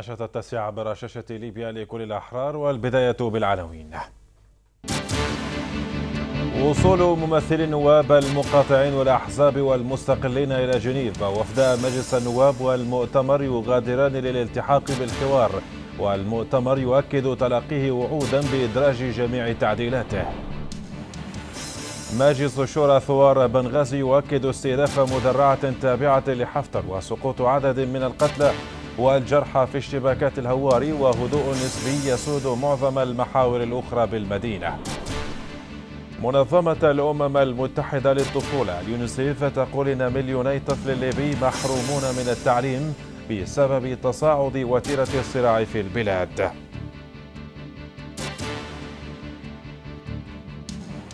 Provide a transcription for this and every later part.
النشرة التاسعة برشاشة ليبيا لكل الأحرار والبداية بالعناوين وصول ممثلي النواب المقاطعين والأحزاب والمستقلين إلى جنيف وفد مجلس النواب والمؤتمر يغادران للالتحاق بالحوار والمؤتمر يؤكد تلقيه وعودا بإدراج جميع تعديلاته مجلس الشورى ثوار بنغازي يؤكد استهداف مدرعة تابعة لحفتر وسقوط عدد من القتلى والجرحى في اشتباكات الهواري وهدوء نسبي يسود معظم المحاور الأخرى بالمدينة منظمة الأمم المتحدة للطفولة اليونسيف تقول إن مليوني طفل ليبي محرومون من التعليم بسبب تصاعد وتيرة الصراع في البلاد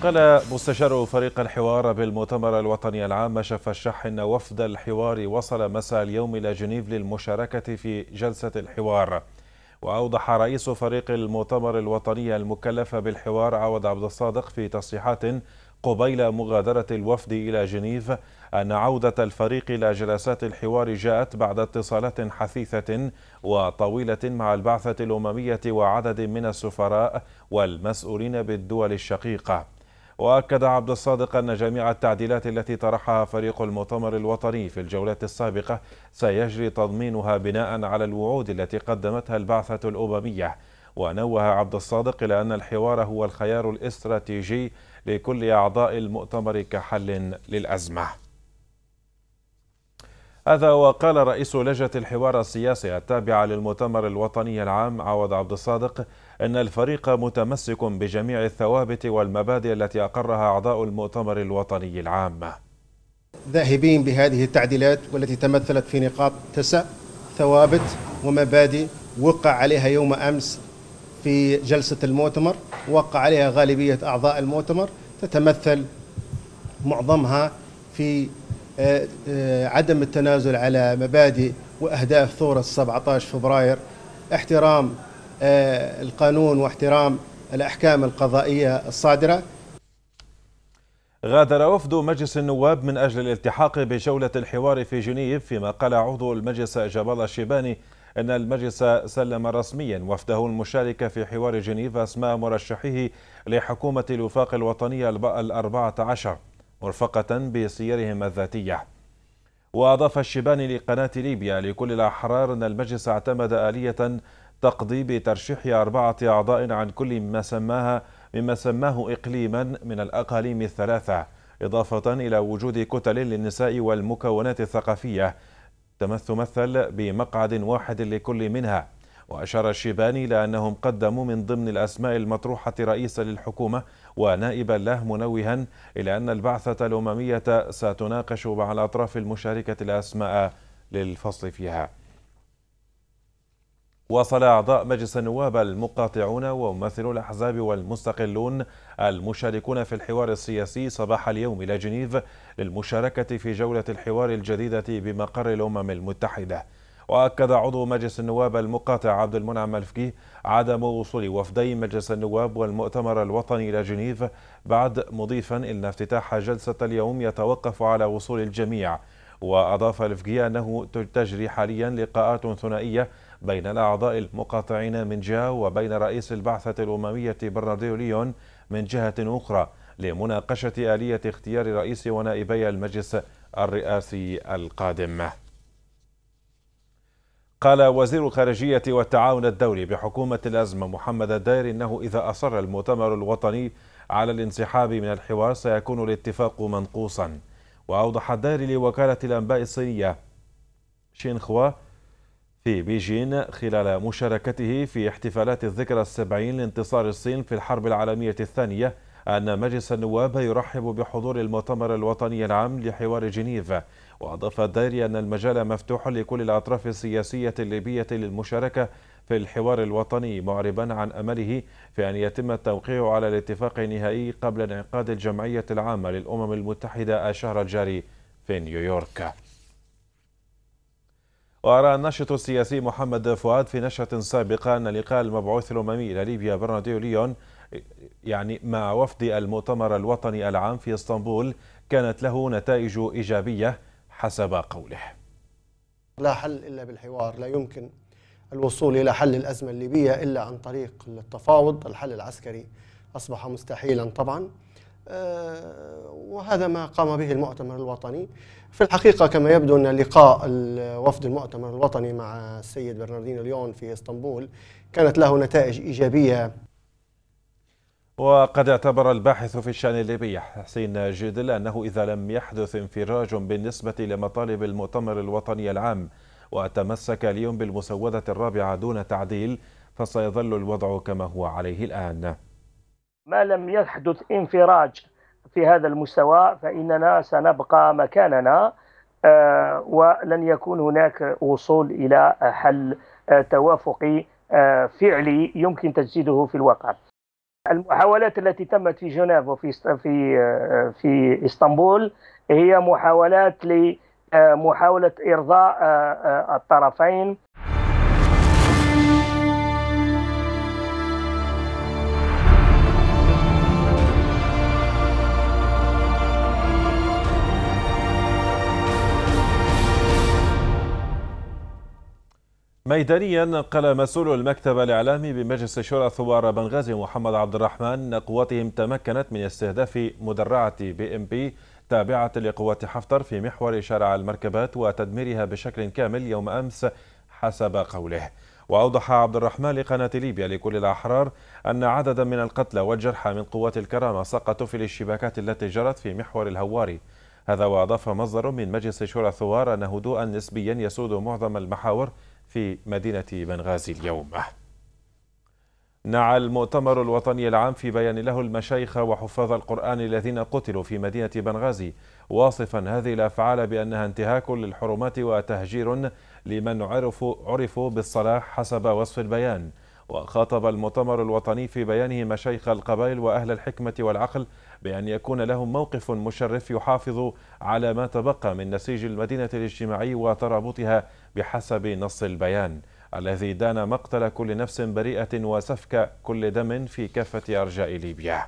قال مستشار فريق الحوار بالمؤتمر الوطني العام مشف الشح أن وفد الحوار وصل مساء اليوم إلى جنيف للمشاركة في جلسة الحوار وأوضح رئيس فريق المؤتمر الوطني المكلف بالحوار عوض عبد الصادق في تصريحات قبيل مغادرة الوفد إلى جنيف أن عودة الفريق إلى جلسات الحوار جاءت بعد اتصالات حثيثة وطويلة مع البعثة الأممية وعدد من السفراء والمسؤولين بالدول الشقيقة وأكد عبد الصادق أن جميع التعديلات التي طرحها فريق المؤتمر الوطني في الجولات السابقة سيجري تضمينها بناء على الوعود التي قدمتها البعثة الأممية ونوه عبد الصادق إلى أن الحوار هو الخيار الاستراتيجي لكل أعضاء المؤتمر كحل للأزمة هذا وقال رئيس لجنة الحوار السياسي التابعة للمؤتمر الوطني العام عوض عبد الصادق أن الفريق متمسك بجميع الثوابت والمبادئ التي أقرها أعضاء المؤتمر الوطني العام ذاهبين بهذه التعديلات والتي تمثلت في نقاط تسع ثوابت ومبادئ وقع عليها يوم أمس في جلسة المؤتمر وقع عليها غالبية أعضاء المؤتمر تتمثل معظمها في آه، آه، عدم التنازل على مبادئ وأهداف ثورة 17 فبراير احترام آه، القانون واحترام الأحكام القضائية الصادرة غادر وفد مجلس النواب من أجل الالتحاق بجولة الحوار في جنيف فيما قال عضو المجلس جبال الشيباني أن المجلس سلم رسميا وفده المشارك في حوار جنيف أسماء مرشحيه لحكومة الوفاق الوطنية الأربعة عشر مرفقة بسيرهم الذاتية وأضاف الشيباني لقناة ليبيا لكل الأحرار أن المجلس اعتمد آلية تقضي بترشيح أربعة أعضاء عن كل ما سماها مما سماه إقليما من الأقاليم الثلاثة إضافة إلى وجود كتل للنساء والمكونات الثقافية تمثل بمقعد واحد لكل منها وأشار الشيباني إلى أنهم قدموا من ضمن الأسماء المطروحة رئيسا للحكومة ونائبا له منوها إلى أن البعثة الأممية ستناقش مع الأطراف المشاركة الأسماء للفصل فيها واصل أعضاء مجلس النواب المقاطعون وممثلو الأحزاب والمستقلون المشاركون في الحوار السياسي صباح اليوم إلى جنيف للمشاركة في جولة الحوار الجديدة بمقر الأمم المتحدة وأكد عضو مجلس النواب المقاطع عبد المنعم ملفكي عدم وصول وفدي مجلس النواب والمؤتمر الوطني إلى جنيف بعد مضيفا أن افتتاح جلسة اليوم يتوقف على وصول الجميع وأضاف الفقيه أنه تجري حاليا لقاءات ثنائية بين الأعضاء المقاطعين من جهة وبين رئيس البعثة الأممية برناردو ليون من جهة أخرى لمناقشة آلية اختيار رئيس ونائبي المجلس الرئاسي القادم قال وزير الخارجية والتعاون الدولي بحكومة الأزمة محمد الدير إنه إذا أصر المؤتمر الوطني على الانسحاب من الحوار سيكون الاتفاق منقوصا وأوضح الدير لوكالة الأنباء الصينية شينخوا في بيجين خلال مشاركته في احتفالات الذكرى السبعين لانتصار الصين في الحرب العالمية الثانية أن مجلس النواب يرحب بحضور المؤتمر الوطني العام لحوار جنيف وأضاف الدائري أن المجال مفتوح لكل الأطراف السياسية الليبية للمشاركة في الحوار الوطني معربا عن أمله في أن يتم التوقيع على الاتفاق النهائي قبل انعقاد الجمعية العامة للأمم المتحدة الشهر الجاري في نيويورك وأرى الناشط السياسي محمد فؤاد في نشرة سابقة أن لقاء المبعوث الأممي إلى ليبيا برناديو ليون يعني مع وفد المؤتمر الوطني العام في اسطنبول كانت له نتائج إيجابية حسب قوله لا حل إلا بالحوار لا يمكن الوصول إلى حل الأزمة الليبية إلا عن طريق التفاوض الحل العسكري أصبح مستحيلا طبعا آه، وهذا ما قام به المؤتمر الوطني في الحقيقة كما يبدو أن لقاء وفد المؤتمر الوطني مع السيد برناردينو ليون في اسطنبول كانت له نتائج إيجابية وقد اعتبر الباحث في الشأن الليبي حسين جدل أنه إذا لم يحدث انفراج بالنسبة لمطالب المؤتمر الوطني العام وتمسك اليوم بالمسودة الرابعة دون تعديل فسيظل الوضع كما هو عليه الآن ما لم يحدث انفراج في هذا المستوى فإننا سنبقى مكاننا آه، ولن يكون هناك وصول إلى حل آه، توافقي آه، فعلي يمكن تجسيده في الواقع المحاولات التي تمت في جنيف وفي في في اسطنبول هي محاولات لمحاوله ارضاء الطرفين ميدانيا قال مسؤول المكتب الإعلامي بمجلس الشورى ثوار بنغازي محمد عبد الرحمن أن قواتهم تمكنت من استهداف مدرعة بي ام بي تابعة لقوات حفتر في محور شارع المركبات وتدميرها بشكل كامل يوم أمس حسب قوله وأوضح عبد الرحمن لقناة ليبيا لكل الأحرار أن عددا من القتلى والجرحى من قوات الكرامة سقطوا في الاشتباكات التي جرت في محور الهواري هذا وأضاف مصدر من مجلس شورى الثوار أن هدوءا نسبيا يسود معظم المحاور في مدينة بنغازي اليوم نعى المؤتمر الوطني العام في بيان له المشايخ وحفاظ القرآن الذين قتلوا في مدينة بنغازي واصفا هذه الأفعال بأنها انتهاك للحرمات وتهجير لمن عرفوا, عرفوا بالصلاح حسب وصف البيان وخاطب المؤتمر الوطني في بيانه مشايخ القبائل وأهل الحكمة والعقل بأن يكون لهم موقف مشرف يحافظ على ما تبقى من نسيج المدينة الاجتماعي وترابطها بحسب نص البيان الذي دان مقتل كل نفس بريئة وسفك كل دم في كافة أرجاء ليبيا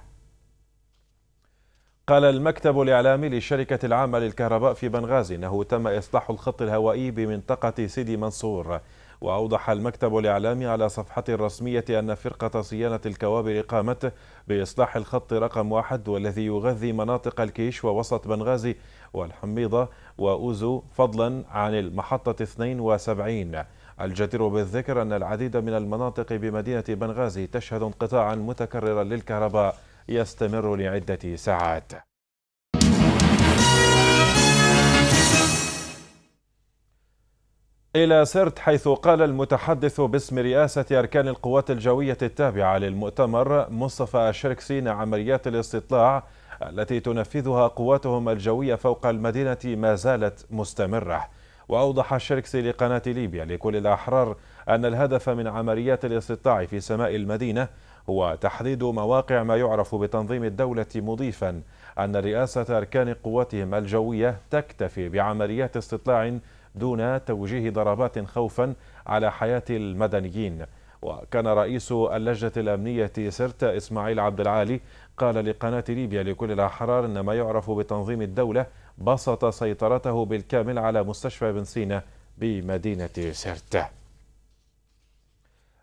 قال المكتب الإعلامي للشركة العامة للكهرباء في بنغازي أنه تم إصلاح الخط الهوائي بمنطقة سيدي منصور وأوضح المكتب الإعلامي على صفحة الرسمية أن فرقة صيانة الكوابل قامت بإصلاح الخط رقم واحد والذي يغذي مناطق الكيش ووسط بنغازي والحميضة وأوزو فضلا عن المحطة 72 الجدير بالذكر أن العديد من المناطق بمدينة بنغازي تشهد انقطاعا متكررا للكهرباء يستمر لعدة ساعات إلى سرت حيث قال المتحدث باسم رئاسة أركان القوات الجوية التابعة للمؤتمر مصطفى الشركسي عمليات الاستطلاع التي تنفذها قواتهم الجوية فوق المدينة ما زالت مستمرة وأوضح الشركسي لقناة ليبيا لكل الأحرار أن الهدف من عمليات الاستطلاع في سماء المدينة هو تحديد مواقع ما يعرف بتنظيم الدولة مضيفا أن رئاسة أركان قواتهم الجوية تكتفي بعمليات استطلاع دون توجيه ضربات خوفا على حياة المدنيين وكان رئيس اللجنة الأمنية سرت إسماعيل عبد العالي قال لقناة ليبيا لكل الأحرار أن ما يعرف بتنظيم الدولة بسط سيطرته بالكامل على مستشفى بن سينا بمدينة سرت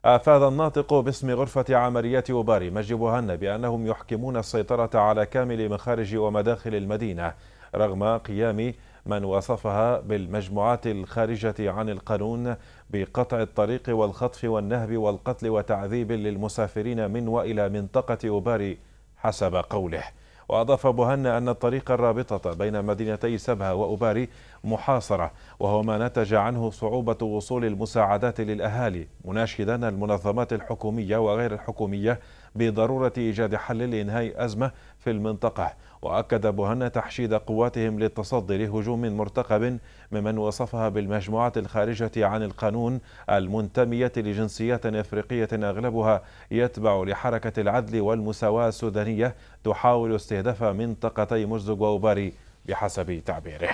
أفاد الناطق باسم غرفة عمليات أوباري مجد بأنهم يحكمون السيطرة على كامل مخارج ومداخل المدينة رغم قيام من وصفها بالمجموعات الخارجة عن القانون بقطع الطريق والخطف والنهب والقتل وتعذيب للمسافرين من وإلى منطقة أوباري حسب قوله وأضاف بوهنا أن الطريق الرابطة بين مدينتي سبها وأوباري محاصرة وهو ما نتج عنه صعوبة وصول المساعدات للأهالي مناشدا المنظمات الحكومية وغير الحكومية بضرورة إيجاد حل لإنهاء أزمة في المنطقة وأكد بوهنا تحشيد قواتهم للتصدي لهجوم مرتقب ممن وصفها بالمجموعات الخارجة عن القانون المنتمية لجنسيات إفريقية أغلبها يتبع لحركة العدل والمساواة السودانية تحاول استهداف منطقتي مرزق وأوباري بحسب تعبيره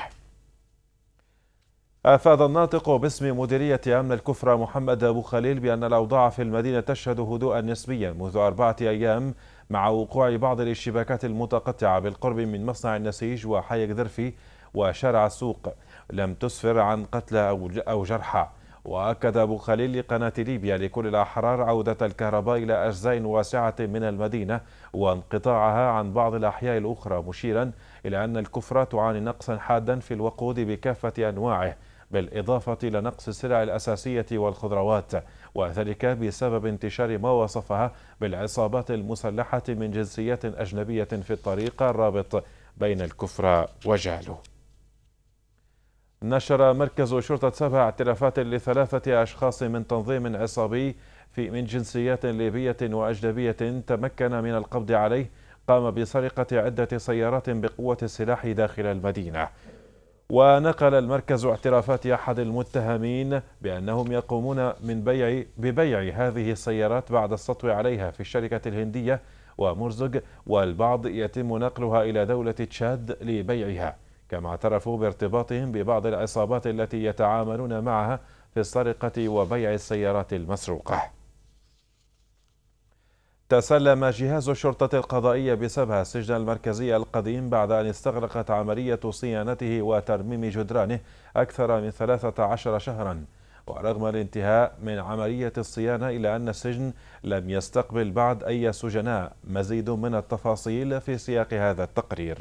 أفاد الناطق باسم مديرية أمن الكفرة محمد أبو خليل بأن الأوضاع في المدينة تشهد هدوءا نسبيا منذ أربعة أيام مع وقوع بعض الاشتباكات المتقطعة بالقرب من مصنع النسيج وحي قدرفي وشارع السوق لم تسفر عن قتلى أو جرحى وأكد أبو خليل لقناة ليبيا لكل الأحرار عودة الكهرباء إلى أجزاء واسعة من المدينة وانقطاعها عن بعض الأحياء الأخرى مشيرا إلى أن الكفرة تعاني نقصا حادا في الوقود بكافة أنواعه بالإضافة إلى نقص السلع الأساسية والخضروات وذلك بسبب انتشار ما وصفها بالعصابات المسلحة من جنسيات أجنبية في الطريق الرابط بين الكفر وجهله نشر مركز شرطة سبع اعترافات لثلاثة أشخاص من تنظيم عصابي في من جنسيات ليبية وأجنبية تمكن من القبض عليه قام بسرقة عدة سيارات بقوة السلاح داخل المدينة ونقل المركز اعترافات أحد المتهمين بأنهم يقومون من بيع ببيع هذه السيارات بعد السطو عليها في الشركة الهندية ومرزق والبعض يتم نقلها إلى دولة تشاد لبيعها كما اعترفوا بارتباطهم ببعض العصابات التي يتعاملون معها في السرقة وبيع السيارات المسروقة تسلم جهاز الشرطة القضائية بسبع السجن المركزي القديم بعد أن استغرقت عملية صيانته وترميم جدرانه أكثر من 13 شهرا ورغم الانتهاء من عملية الصيانة إلا أن السجن لم يستقبل بعد أي سجناء مزيد من التفاصيل في سياق هذا التقرير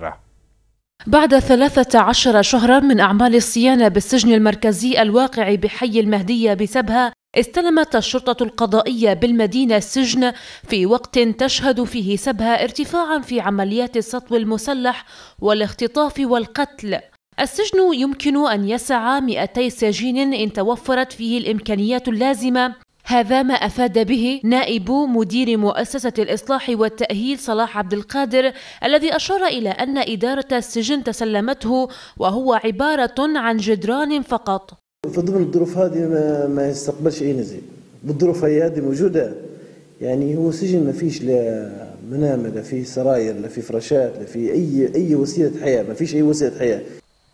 بعد 13 شهرا من أعمال الصيانة بالسجن المركزي الواقع بحي المهدية بسبها استلمت الشرطة القضائية بالمدينة السجن في وقت تشهد فيه سبها ارتفاعا في عمليات السطو المسلح والاختطاف والقتل السجن يمكن أن يسع 200 سجين إن توفرت فيه الإمكانيات اللازمة هذا ما أفاد به نائب مدير مؤسسة الإصلاح والتأهيل صلاح عبد القادر الذي أشار إلى أن إدارة السجن تسلمته وهو عبارة عن جدران فقط في ضمن الظروف هذه ما, ما يستقبلش اي نزيل بالظروف هي هذه موجوده يعني هو سجن ما فيش لا منام لا في سراير لا في فراشات لا في اي اي وسيله حياه ما فيش اي وسيله حياه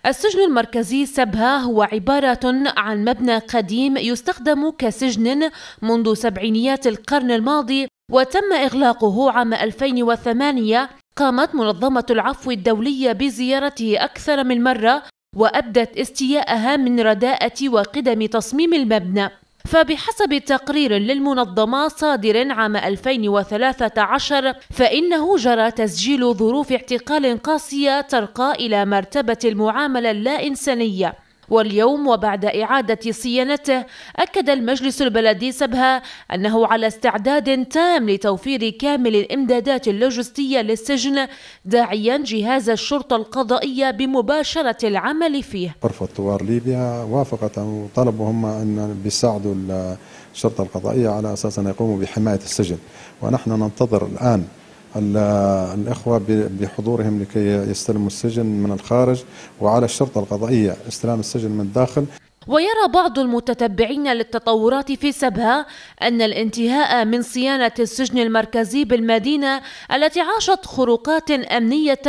السجن المركزي سبها هو عبارة عن مبنى قديم يستخدم كسجن منذ سبعينيات القرن الماضي وتم إغلاقه عام 2008 قامت منظمة العفو الدولية بزيارته أكثر من مرة وأبدت استياءها من رداءة وقدم تصميم المبنى فبحسب تقرير للمنظمة صادر عام 2013 فإنه جرى تسجيل ظروف اعتقال قاسية ترقى إلى مرتبة المعاملة اللا إنسانية واليوم وبعد إعادة صيانته أكد المجلس البلدي سبها أنه على استعداد تام لتوفير كامل الإمدادات اللوجستية للسجن داعيا جهاز الشرطة القضائية بمباشرة العمل فيه غرفة طوار ليبيا وافقت وطلبهم هم أن بيساعدوا الشرطة القضائية على أساس أن يقوموا بحماية السجن ونحن ننتظر الآن الإخوة بحضورهم لكي يستلموا السجن من الخارج وعلى الشرطة القضائية استلام السجن من الداخل ويرى بعض المتتبعين للتطورات في سبها أن الانتهاء من صيانة السجن المركزي بالمدينة التي عاشت خروقات أمنية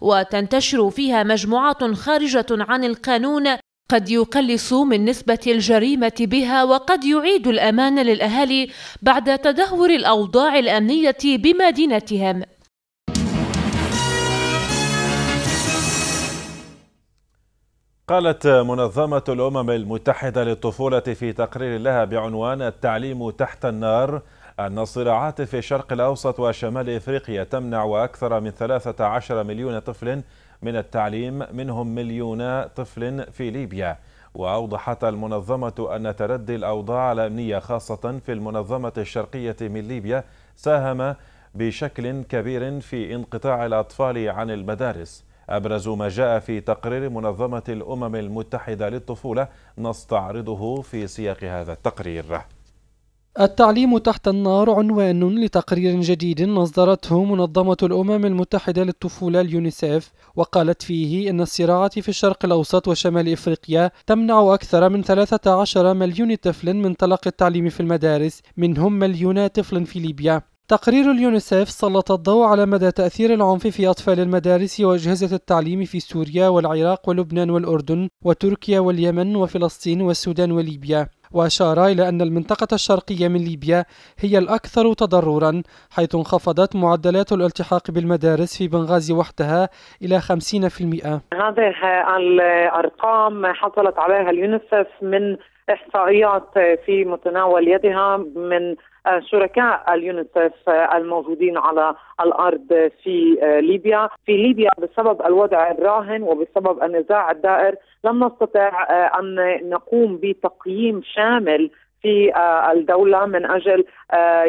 وتنتشر فيها مجموعات خارجة عن القانون قد يقلص من نسبة الجريمة بها وقد يعيد الأمان للأهالي بعد تدهور الأوضاع الأمنية بمدينتهم قالت منظمة الأمم المتحدة للطفولة في تقرير لها بعنوان التعليم تحت النار أن الصراعات في الشرق الأوسط وشمال إفريقيا تمنع أكثر من 13 مليون طفل من التعليم منهم مليون طفل في ليبيا وأوضحت المنظمة أن تردي الأوضاع الأمنية خاصة في المنظمة الشرقية من ليبيا ساهم بشكل كبير في انقطاع الأطفال عن المدارس أبرز ما جاء في تقرير منظمة الأمم المتحدة للطفولة نستعرضه في سياق هذا التقرير التعليم تحت النار عنوان لتقرير جديد نظرته منظمة الأمم المتحدة للطفولة اليونيسيف وقالت فيه إن الصراعات في الشرق الأوسط وشمال إفريقيا تمنع أكثر من 13 مليون طفل من تلقي التعليم في المدارس منهم مليون طفل في ليبيا تقرير اليونيسيف سلط الضوء على مدى تأثير العنف في أطفال المدارس وأجهزة التعليم في سوريا والعراق ولبنان والأردن وتركيا واليمن وفلسطين والسودان وليبيا وأشار إلى أن المنطقة الشرقية من ليبيا هي الأكثر تضررا حيث انخفضت معدلات الالتحاق بالمدارس في بنغازي وحدها إلى 50% هذه الأرقام حصلت عليها اليونيسف من احصائيات في متناول يدها من شركاء اليونيسف الموجودين على الارض في ليبيا، في ليبيا بسبب الوضع الراهن وبسبب النزاع الدائر لم نستطع ان نقوم بتقييم شامل في الدوله من اجل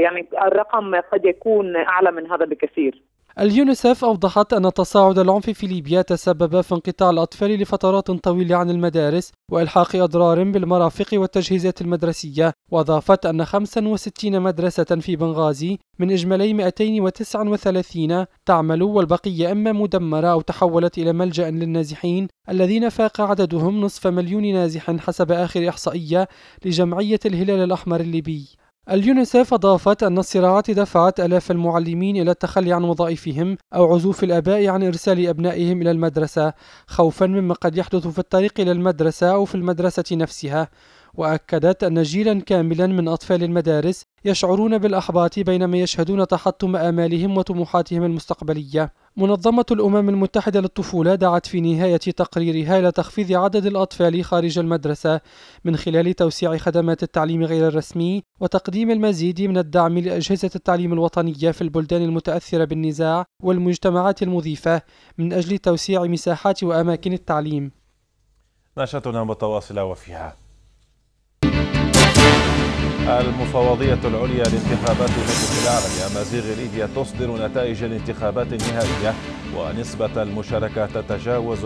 يعني الرقم قد يكون اعلى من هذا بكثير. اليونيسف أوضحت أن تصاعد العنف في ليبيا تسبب في انقطاع الأطفال لفترات طويلة عن المدارس وإلحاق أضرار بالمرافق والتجهيزات المدرسية وأضافت أن 65 مدرسة في بنغازي من إجمالي 239 تعمل والبقية إما مدمرة أو تحولت إلى ملجأ للنازحين الذين فاق عددهم نصف مليون نازح حسب آخر إحصائية لجمعية الهلال الأحمر الليبي اليونيسف أضافت أن الصراعات دفعت آلاف المعلمين إلى التخلي عن وظائفهم أو عزوف الآباء عن إرسال أبنائهم إلى المدرسة خوفا مما قد يحدث في الطريق إلى المدرسة أو في المدرسة نفسها وأكدت أن جيلا كاملا من أطفال المدارس يشعرون بالأحباط بينما يشهدون تحطم آمالهم وطموحاتهم المستقبلية منظمة الأمم المتحدة للطفولة دعت في نهاية تقريرها إلى تخفيض عدد الأطفال خارج المدرسة من خلال توسيع خدمات التعليم غير الرسمي وتقديم المزيد من الدعم لأجهزة التعليم الوطنية في البلدان المتأثرة بالنزاع والمجتمعات المضيفة من أجل توسيع مساحات وأماكن التعليم. نشرتنا متواصلة وفيها المفوضية العليا لانتخابات مجلس الأعلى أمازيغ ليبيا تصدر نتائج الانتخابات النهائية ونسبة المشاركة تتجاوز 60%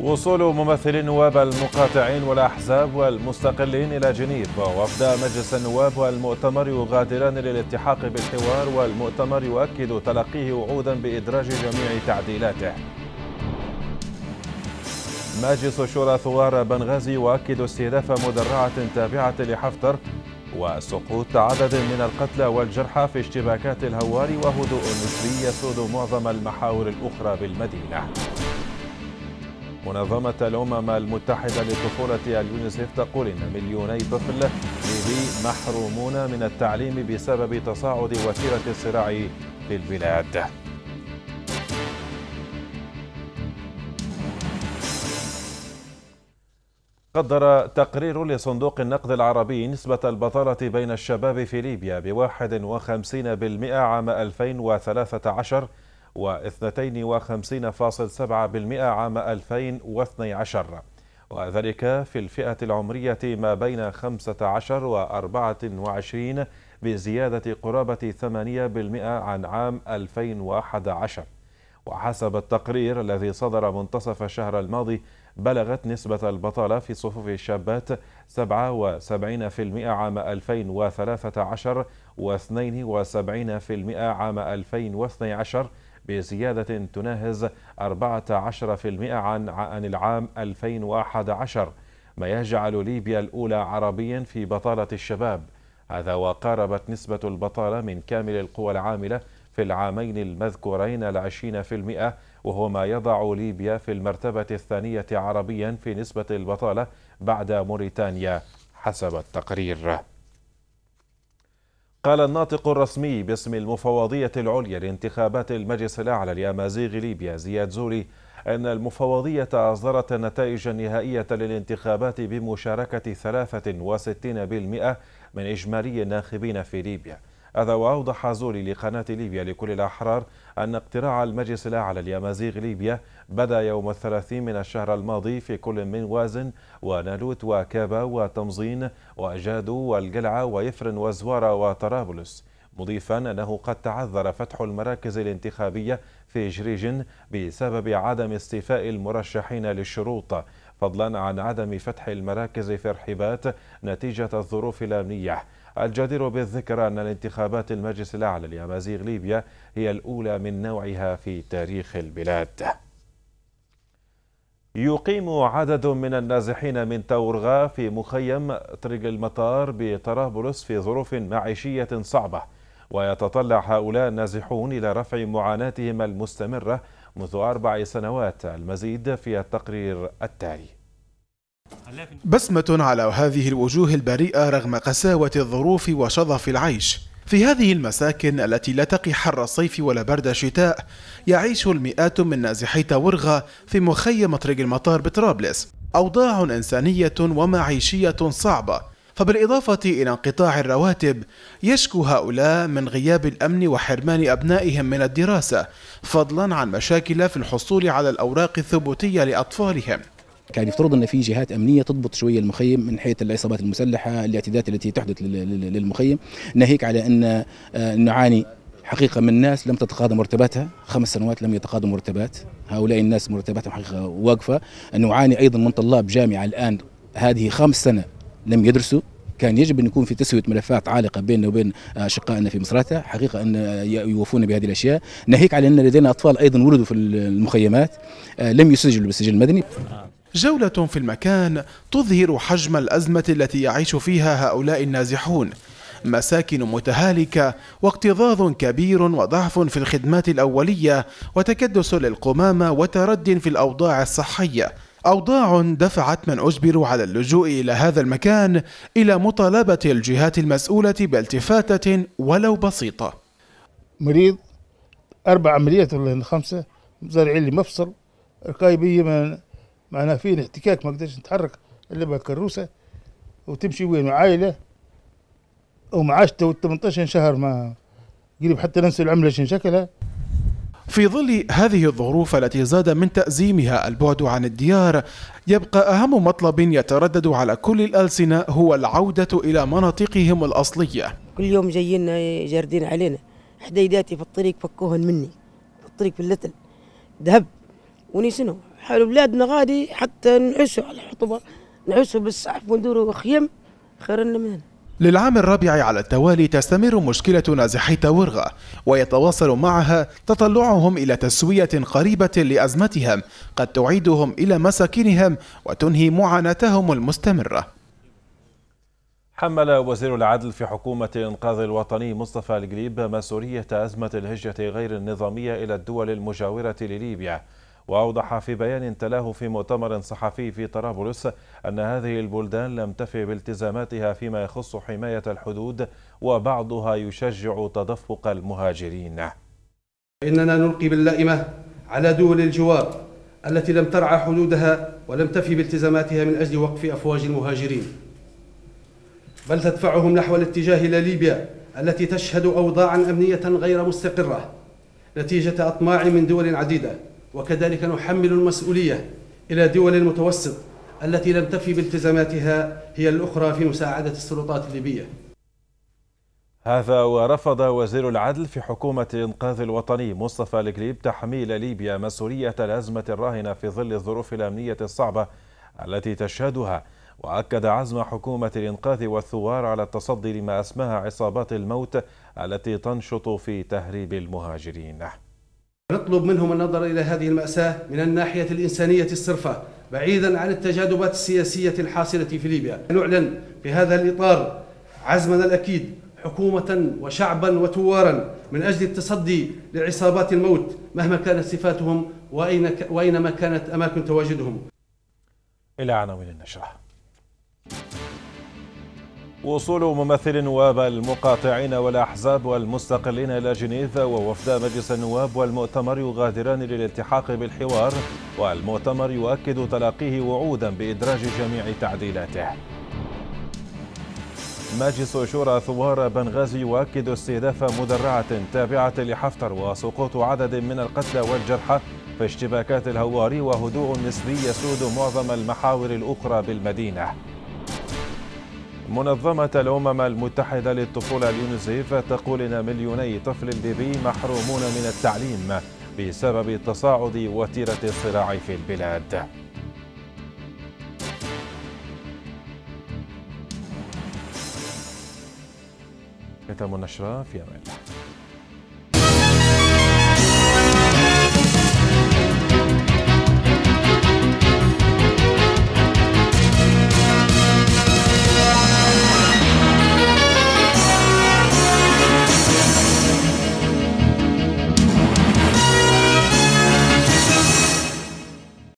وصول ممثلي النواب المقاطعين والأحزاب والمستقلين إلى جنيف ووفد مجلس النواب والمؤتمر يغادران للالتحاق بالحوار والمؤتمر يؤكد تلقيه وعودا بإدراج جميع تعديلاته مجلس شورى ثوار بنغازي يؤكد استهداف مدرعة تابعة لحفتر وسقوط عدد من القتلى والجرحى في اشتباكات الهوار وهدوء نسبي يسود معظم المحاور الأخرى بالمدينة منظمة الأمم المتحدة للطفولة اليونيسف تقول إن مليوني طفل ليبي محرومون من التعليم بسبب تصاعد وتيرة الصراع في البلاد قدر تقرير لصندوق النقد العربي نسبة البطالة بين الشباب في ليبيا بواحد وخمسين بالمئة عام 2013 و52.7% عام 2012 وذلك في الفئة العمرية ما بين 15 و 24 بزيادة قرابة 8% عن عام 2011 وحسب التقرير الذي صدر منتصف الشهر الماضي بلغت نسبة البطالة في صفوف الشابات 77% عام 2013 و 72% عام 2012 بزيادة تناهز 14% عن عن العام 2011 ما يجعل ليبيا الأولى عربيا في بطالة الشباب هذا وقاربت نسبة البطالة من كامل القوى العاملة في العامين المذكورين العشرين في المئة وهو ما يضع ليبيا في المرتبة الثانية عربيا في نسبة البطالة بعد موريتانيا حسب التقرير قال الناطق الرسمي باسم المفوضية العليا لانتخابات المجلس الأعلى لأمازيغ ليبيا زياد زوري أن المفوضية أصدرت النتائج النهائية للانتخابات بمشاركة 63% من إجمالي الناخبين في ليبيا هذا وأوضح زوري لقناة ليبيا لكل الأحرار أن اقتراع المجلس الأعلى لأمازيغ ليبيا بدا يوم الثلاثين من الشهر الماضي في كل من وازن ونالوت وكابا وتمزين وأجادو والقلعة ويفرن وزوارة وطرابلس مضيفا أنه قد تعذر فتح المراكز الانتخابية في جريج بسبب عدم استيفاء المرشحين للشروط فضلا عن عدم فتح المراكز في الرحبات نتيجة الظروف الأمنية الجدير بالذكر أن الانتخابات المجلس الأعلى لأمازيغ ليبيا هي الأولى من نوعها في تاريخ البلاد يقيم عدد من النازحين من تورغا في مخيم طريق المطار بطرابلس في ظروف معيشية صعبة ويتطلع هؤلاء النازحون إلى رفع معاناتهم المستمرة منذ أربع سنوات المزيد في التقرير التالي بسمة على هذه الوجوه البريئة رغم قساوة الظروف وشظف العيش في هذه المساكن التي لا تقي حر الصيف ولا برد الشتاء يعيش المئات من نازحي تاورغا في مخيم طريق المطار بطرابلس أوضاع إنسانية ومعيشية صعبة فبالإضافة إلى انقطاع الرواتب يشكو هؤلاء من غياب الأمن وحرمان أبنائهم من الدراسة فضلا عن مشاكل في الحصول على الأوراق الثبوتية لأطفالهم كان يفترض ان في جهات امنيه تضبط شويه المخيم من حيث العصابات المسلحه الاعتداءات التي تحدث للمخيم ناهيك على ان آه، نعاني حقيقه من ناس لم تتقاضى مرتباتها خمس سنوات لم يتقاضوا مرتبات هؤلاء الناس مرتباتهم حقيقه واقفه نعاني ايضا من طلاب جامعه الان هذه خمس سنه لم يدرسوا كان يجب ان يكون في تسويه ملفات عالقه بيننا وبين اشقائنا في مصراتة حقيقه ان يوفون بهذه الاشياء ناهيك على ان لدينا اطفال ايضا ولدوا في المخيمات آه، لم يسجلوا بالسجل المدني آه. جولة في المكان تظهر حجم الأزمة التي يعيش فيها هؤلاء النازحون مساكن متهالكة واكتظاظ كبير وضعف في الخدمات الأولية وتكدس للقمامة وترد في الأوضاع الصحية أوضاع دفعت من أجبروا على اللجوء إلى هذا المكان إلى مطالبة الجهات المسؤولة بالتفاتة ولو بسيطة مريض أربع عمليات ولا خمسة زارعين لي مفصل ركايبية من معناها فين احتكاك ما قدرش نتحرك الا بالكروسه وتمشي وين وعائله ومعاش تو 18 شهر ما قريب حتى ننسى العمله شن شكلها في ظل هذه الظروف التي زاد من تأزيمها البعد عن الديار يبقى أهم مطلب يتردد على كل الألسنة هو العودة إلى مناطقهم الأصلية كل يوم جايين جاردين علينا حديداتي في الطريق فكوهن مني في الطريق في اللتل ذهب ونسنهم حلو بلادنا غادي حتى نعسوا على الحطبة نعسوا بالسحف وندوروا خيم خير لنا من للعام الرابع على التوالي تستمر مشكلة نازحي تاورغا ويتواصل معها تطلعهم إلى تسوية قريبة لأزمتهم قد تعيدهم إلى مساكنهم وتنهي معاناتهم المستمرة حمل وزير العدل في حكومة إنقاذ الوطني مصطفى القليب مسؤولية أزمة الهجرة غير النظامية إلى الدول المجاورة لليبيا وأوضح في بيان تلاه في مؤتمر صحفي في طرابلس أن هذه البلدان لم تف بالتزاماتها فيما يخص حماية الحدود وبعضها يشجع تدفق المهاجرين إننا نلقي باللائمة على دول الجوار التي لم ترعى حدودها ولم تفي بالتزاماتها من أجل وقف أفواج المهاجرين بل تدفعهم نحو الاتجاه إلى ليبيا التي تشهد أوضاعا أمنية غير مستقرة نتيجة أطماع من دول عديدة وكذلك نحمل المسؤولية إلى دول المتوسط التي لم تفي بالتزاماتها هي الأخرى في مساعدة السلطات الليبية هذا ورفض وزير العدل في حكومة إنقاذ الوطني مصطفى الكليب تحميل ليبيا مسؤولية الأزمة الراهنة في ظل الظروف الأمنية الصعبة التي تشهدها وأكد عزم حكومة الإنقاذ والثوار على التصدي لما أسماها عصابات الموت التي تنشط في تهريب المهاجرين نطلب منهم النظر إلى هذه المأساة من الناحية الإنسانية الصرفة بعيدا عن التجاذبات السياسية الحاصلة في ليبيا نعلن في هذا الإطار عزمنا الأكيد حكومة وشعبا وثوارا من أجل التصدي لعصابات الموت مهما كانت صفاتهم وأين ك... وأينما كانت أماكن تواجدهم إلى عناوين النشرة وصول ممثل النواب المقاطعين والأحزاب والمستقلين إلى جنيف ووفد مجلس النواب والمؤتمر يغادران للالتحاق بالحوار والمؤتمر يؤكد تلاقيه وعودا بإدراج جميع تعديلاته مجلس شورى ثوار بنغازي يؤكد استهداف مدرعة تابعة لحفتر وسقوط عدد من القتلى والجرحى في اشتباكات الهواري وهدوء نسبي يسود معظم المحاور الأخرى بالمدينة منظمة الأمم المتحدة للطفولة اليونيسيف تقول إن مليوني طفل ليبي محرومون من التعليم بسبب تصاعد وتيرة الصراع في البلاد ختام النشرة في أمان الله